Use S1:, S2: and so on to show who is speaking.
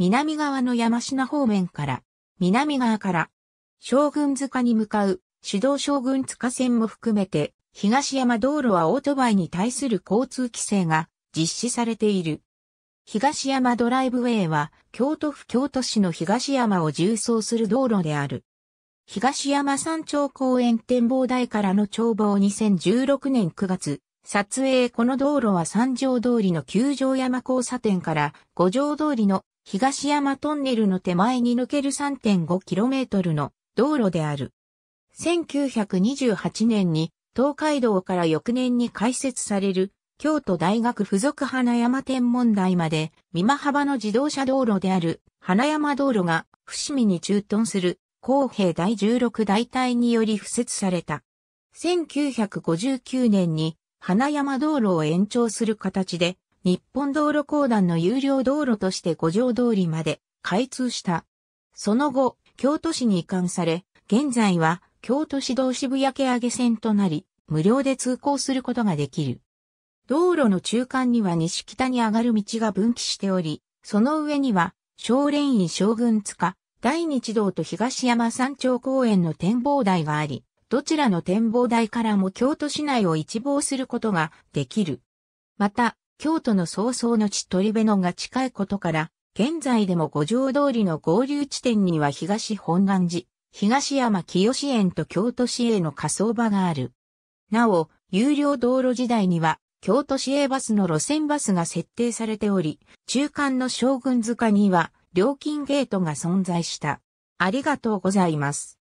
S1: 南
S2: 側の山品方面から、南側から、将軍塚に向かう、指導将軍塚線も含めて、東山道路はオートバイに対する交通規制が実施されている。東山ドライブウェイは、京都府京都市の東山を縦走する道路である。東山山頂公園展望台からの眺望2016年9月、撮影この道路は三条通りの九条山交差点から五条通りの東山トンネルの手前に抜ける 3.5km の道路である。1928年に東海道から翌年に開設される京都大学附属花山天文台まで三間幅の自動車道路である花山道路が伏見に駐屯する公平第16大隊により付設された。1959年に花山道路を延長する形で日本道路公団の有料道路として五条通りまで開通した。その後、京都市に移管され、現在は京都市道渋谷毛上線となり、無料で通行することができる。道路の中間には西北に上がる道が分岐しており、その上には、少連院将軍塚、大日道と東山山頂公園の展望台があり、どちらの展望台からも京都市内を一望することができる。また、京都の早々の地鳥辺野が近いことから、現在でも五条通りの合流地点には東本願寺、東山清園と京都市営の火葬場がある。なお、有料道路時代には、京都市営バスの路線バスが設定されており、中間の将軍塚には、料金ゲートが存在した。ありがとうございます。